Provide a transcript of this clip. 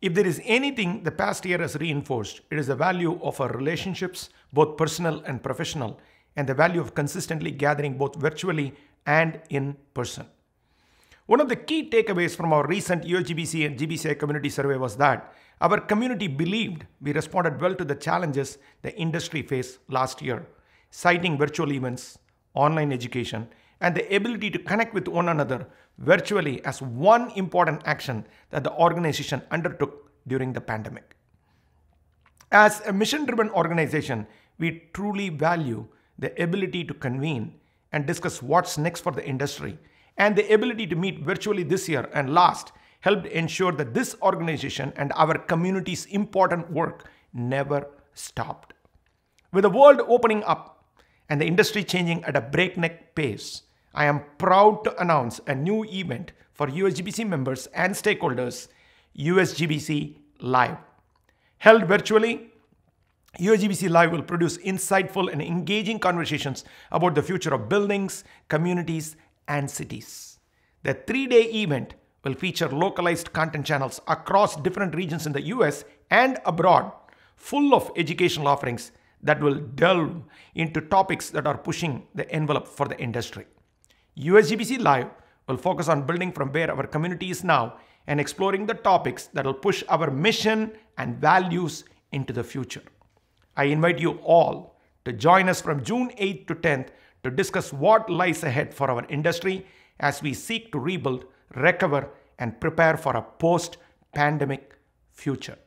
If there is anything the past year has reinforced, it is the value of our relationships, both personal and professional, and the value of consistently gathering both virtually and in person. One of the key takeaways from our recent UOGBC and GBCI community survey was that our community believed we responded well to the challenges the industry faced last year, citing virtual events, online education, and the ability to connect with one another virtually as one important action that the organization undertook during the pandemic. As a mission driven organization, we truly value the ability to convene and discuss what's next for the industry. And the ability to meet virtually this year and last helped ensure that this organization and our community's important work never stopped. With the world opening up and the industry changing at a breakneck pace, I am proud to announce a new event for USGBC members and stakeholders, USGBC Live. Held virtually, USGBC Live will produce insightful and engaging conversations about the future of buildings, communities, and cities. The three day event will feature localized content channels across different regions in the US and abroad, full of educational offerings that will delve into topics that are pushing the envelope for the industry. USGBC Live will focus on building from where our community is now and exploring the topics that will push our mission and values into the future. I invite you all to join us from June 8th to 10th to discuss what lies ahead for our industry as we seek to rebuild, recover, and prepare for a post pandemic future.